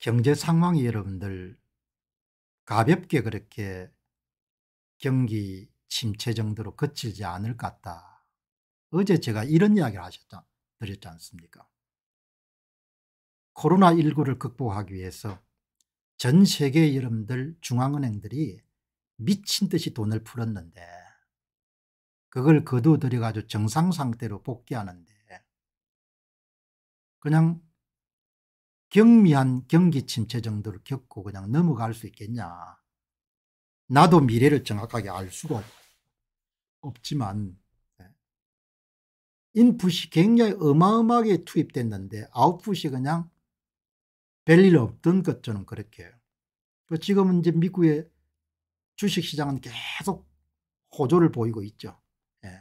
경제 상황이 여러분들 가볍게 그렇게 경기 침체 정도로 거칠지 않을 것 같다. 어제 제가 이런 이야기를 하셨다, 드렸지 않습니까? 코로나19를 극복하기 위해서 전 세계 여러분들 중앙은행들이 미친 듯이 돈을 풀었는데 그걸 거두어들여가지고 정상 상태로 복귀하는데 그냥 경미한 경기 침체 정도를 겪고 그냥 넘어갈 수 있겠냐. 나도 미래를 정확하게 알 수가 없지만 예. 인풋이 굉장히 어마어마하게 투입됐는데 아웃풋이 그냥 별일 없던 것처럼 그렇게 그 지금은 이제 미국의 주식시장은 계속 호조를 보이고 있죠. 예.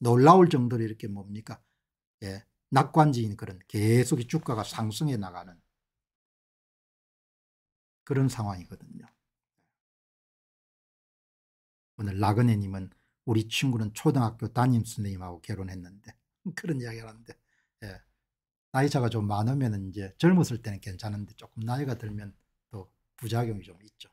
놀라울 정도로 이렇게 뭡니까? 예. 낙관적인 그런 계속 주가가 상승해 나가는 그런 상황이거든요. 오늘 라그네님은 우리 친구는 초등학교 담임 선생님하고 결혼했는데 그런 이야기를 하는데 예. 나이차가 좀 많으면 이제 젊었을 때는 괜찮은데 조금 나이가 들면 또 부작용이 좀 있죠.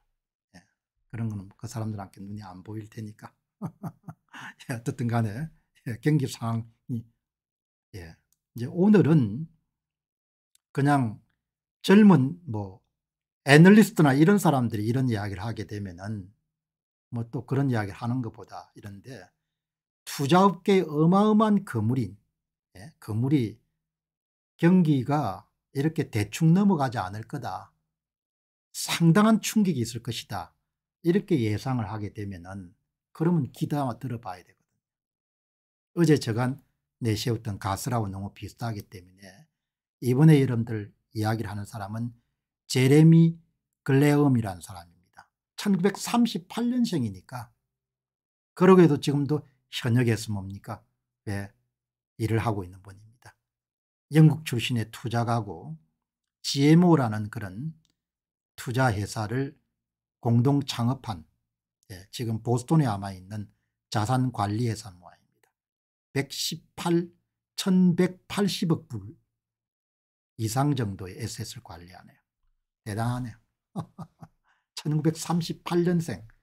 예. 그런 거는 그 사람들한테 눈이 안 보일 테니까 예. 어쨌든 간에 예, 경기 상황이 예, 이제 오늘은 그냥 젊은 뭐 애널리스트나 이런 사람들이 이런 이야기를 하게 되면은 뭐 또 그런 이야기를 하는 것보다 이런데 투자업계의 어마어마한 거물인 예? 거물이 경기가 이렇게 대충 넘어가지 않을 거다. 상당한 충격이 있을 것이다. 이렇게 예상을 하게 되면은 그러면 기다 들어봐야 되거든요. 어제 저간 내세웠던 가스라고 너무 비슷하기 때문에 이번에 여러분들 이야기를 하는 사람은 제레미 글레엄이라는 사람입니다. 1938년생이니까 그러게도 지금도 현역에서 뭡니까? 왜 일을 하고 있는 분입니다. 영국 출신의 투자가고 GMO라는 그런 투자 회사를 공동 창업한 예, 지금 보스톤에 아마 있는 자산관리회사 모아입니다. 118, 1180억 불 이상 정도의 에셋을 관리하네요. 대단하네요 1938년생.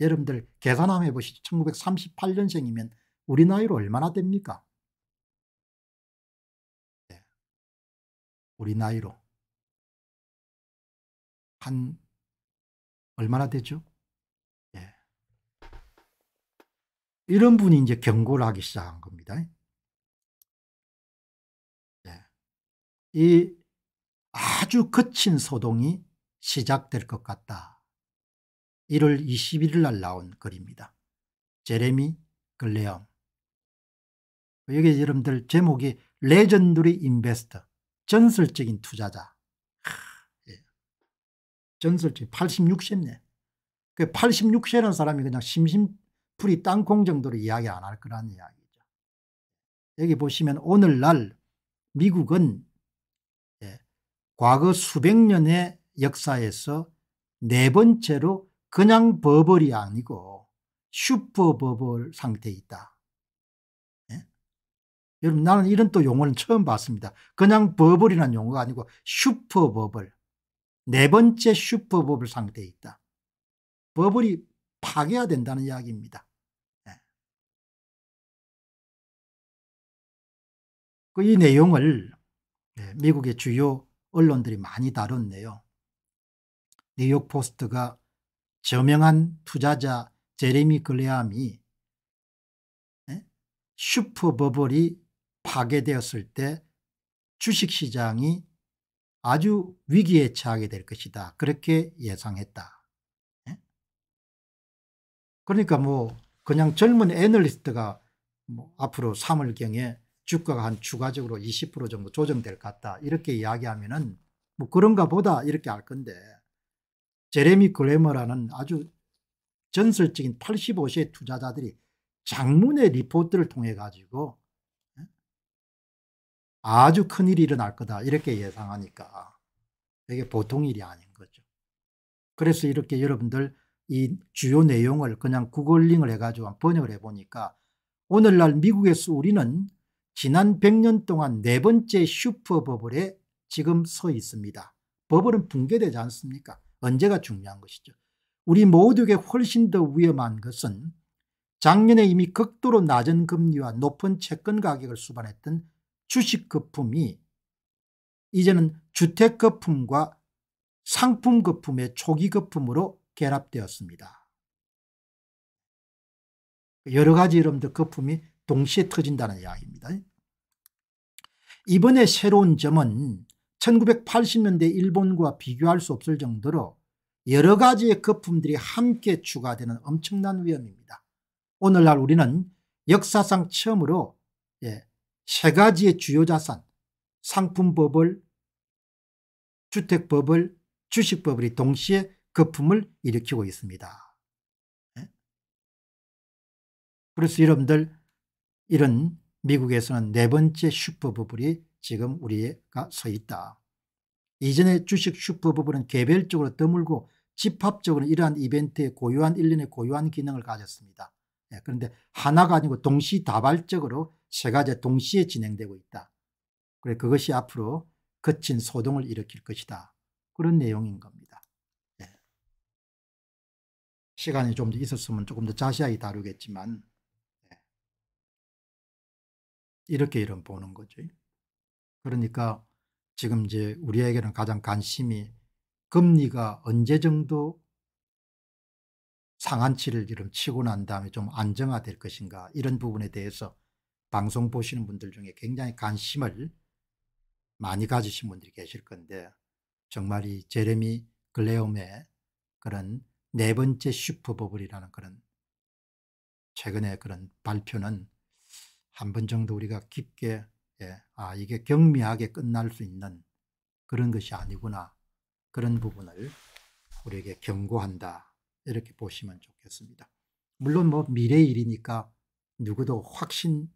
여러분들 계산 한번 해보시죠. 1938년생이면 우리 나이로 얼마나 됩니까? 네. 우리 나이로. 한, 얼마나 되죠? 네. 이런 분이 이제 경고를 하기 시작한 겁니다. 네. 이 아주 거친 소동이 시작될 것 같다. 1월 21일 날 나온 글입니다. 제레미 글레엄 여기 여러분들 제목이 레전드리 인베스터 전설적인 투자자 예. 전설적 86세네 그 86세라는 사람이 그냥 심심풀이 땅콩 정도로 이야기 안 할 거라는 이야기죠 여기 보시면 오늘날 미국은 과거 수백 년의 역사에서 네 번째로 그냥 버벌이 아니고 슈퍼 버벌 상태에 있다. 예? 여러분 나는 이런 또 용어는 처음 봤습니다. 그냥 버블이라는 용어가 아니고 슈퍼 버블. 네 번째 슈퍼 버블 상태에 있다. 버블이 파괴가 된다는 이야기입니다. 예. 그이 내용을 예, 미국의 주요 언론들이 많이 다뤘네요. 뉴욕포스트가 저명한 투자자 제레미 글레암이 슈퍼버블이 파괴되었을 때 주식시장이 아주 위기에 처하게 될 것이다. 그렇게 예상했다. 그러니까 뭐 그냥 젊은 애널리스트가 뭐 앞으로 3월경에 주가가 한 추가적으로 20% 정도 조정될 것 같다 이렇게 이야기하면은 뭐 그런가 보다 이렇게 알 건데 제레미 글래머라는 아주 전설적인 85세 투자자들이 장문의 리포트를 통해 가지고 예? 아주 큰일이 일어날 거다 이렇게 예상하니까 이게 보통 일이 아닌 거죠. 그래서 이렇게 여러분들 이 주요 내용을 그냥 구글링을 해가지고 번역을 해보니까 오늘날 미국에서 우리는 지난 100년 동안 네 번째 슈퍼버블에 지금 서 있습니다. 버블은 붕괴되지 않습니까? 언제가 중요한 것이죠. 우리 모두에게 훨씬 더 위험한 것은 작년에 이미 극도로 낮은 금리와 높은 채권 가격을 수반했던 주식 거품이 이제는 주택 거품과 상품 거품의 초기 거품으로 결합되었습니다. 여러 가지 이름들 거품이 동시에 터진다는 이야기입니다. 이번에 새로운 점은 1980년대 일본과 비교할 수 없을 정도로 여러 가지의 거품들이 함께 추가되는 엄청난 위험입니다. 오늘날 우리는 역사상 처음으로 예, 세 가지의 주요 자산, 상품법을, 주택법을, 주식법을 동시에 거품을 일으키고 있습니다. 예? 그래서 여러분들 이런 미국에서는 네 번째 슈퍼버블이 지금 우리가 서 있다. 이전의 주식 슈퍼버블은 개별적으로 드물고 집합적으로 이러한 이벤트의 고유한 일련의 고유한 기능을 가졌습니다. 예, 그런데 하나가 아니고 동시다발적으로 세 가지 동시에 진행되고 있다. 그래 그것이 앞으로 거친 소동을 일으킬 것이다. 그런 내용인 겁니다. 예. 시간이 좀 더 있었으면 조금 더 자세하게 다루겠지만 이렇게 이름 보는 거죠. 그러니까 지금 이제 우리에게는 가장 관심이 금리가 언제 정도 상한치를 이름 치고 난 다음에 좀 안정화될 것인가 이런 부분에 대해서 방송 보시는 분들 중에 굉장히 관심을 많이 가지신 분들이 계실 건데 정말 이 제레미 글레엄의 그런 네 번째 슈퍼버블이라는 그런 최근에 그런 발표는 한번 정도 우리가 깊게 예, 아 이게 경미하게 끝날 수 있는 그런 것이 아니구나 그런 부분을 우리에게 경고한다 이렇게 보시면 좋겠습니다. 물론 뭐 미래 의 일이니까 누구도 확신을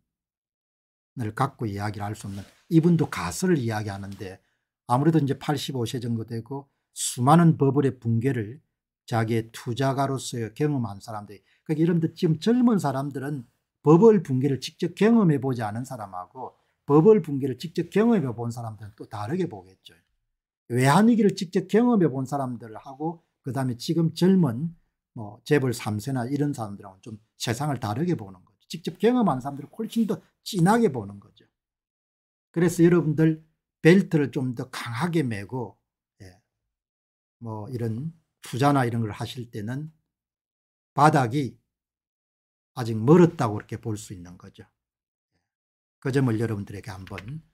갖고 이야기를 할 수 없는 이분도 가설을 이야기하는데 아무래도 이제 85세 정도 되고 수많은 버블의 붕괴를 자기의 투자가로서 경험한 사람들이 그러니까 이런 지금 젊은 사람들은 법을 붕괴를 직접 경험해 보지 않은 사람하고 법을 붕괴를 직접 경험해 본 사람들은 또 다르게 보겠죠. 외환위기를 직접 경험해 본 사람들하고 그 다음에 지금 젊은 뭐 재벌 3세나 이런 사람들하고는 좀 세상을 다르게 보는 거죠. 직접 경험한 사람들을 훨씬 더 진하게 보는 거죠. 그래서 여러분들 벨트를 좀 더 강하게 매고 예. 뭐 이런 투자나 이런 걸 하실 때는 바닥이 아직 멀었다고 그렇게볼 수 있는 거죠. 그 점을 여러분들에게 한번